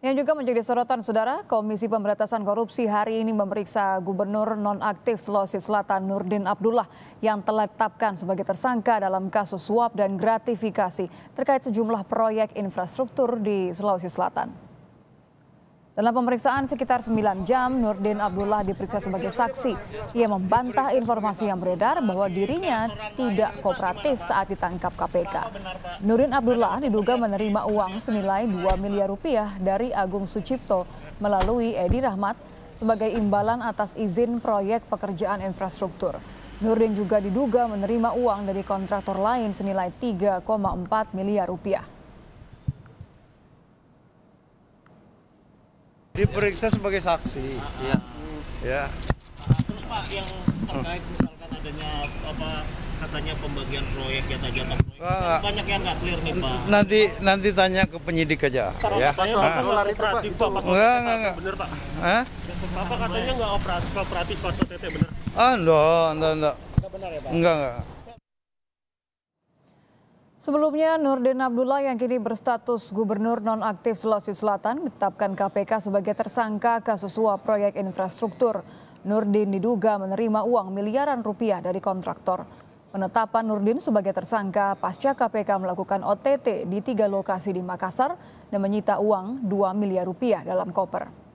Yang juga menjadi sorotan saudara, Komisi Pemberantasan Korupsi hari ini memeriksa Gubernur nonaktif Sulawesi Selatan Nurdin Abdullah yang telah ditetapkan sebagai tersangka dalam kasus suap dan gratifikasi terkait sejumlah proyek infrastruktur di Sulawesi Selatan. Dalam pemeriksaan sekitar 9 jam, Nurdin Abdullah diperiksa sebagai saksi. Ia membantah informasi yang beredar bahwa dirinya tidak kooperatif saat ditangkap KPK. Nurdin Abdullah diduga menerima uang senilai 2 miliar rupiah dari Agung Sucipto melalui Edi Rahmat sebagai imbalan atas izin proyek pekerjaan infrastruktur. Nurdin juga diduga menerima uang dari kontraktor lain senilai 3,4 miliar rupiah. diperiksa sebagai saksi. Iya. Ya. Terus Pak yang terkait misalkan adanya apa katanya pembagian proyek ya tajam proyek kan banyak yang nggak clear nih pak nanti nanti tanya ke penyidik aja ya pak ah. soal itu pak enggak enggak enggak bener pak Hah? bapak katanya nggak operatif operatif pas OTT bener ah enggak enggak enggak enggak benar ya pak enggak enggak Sebelumnya, Nurdin Abdullah yang kini berstatus gubernur nonaktif Sulawesi Selatan ditetapkan KPK sebagai tersangka kasus suap proyek infrastruktur. Nurdin diduga menerima uang miliaran rupiah dari kontraktor. Penetapan Nurdin sebagai tersangka pasca KPK melakukan OTT di tiga lokasi di Makassar dan menyita uang 2 miliar rupiah dalam koper.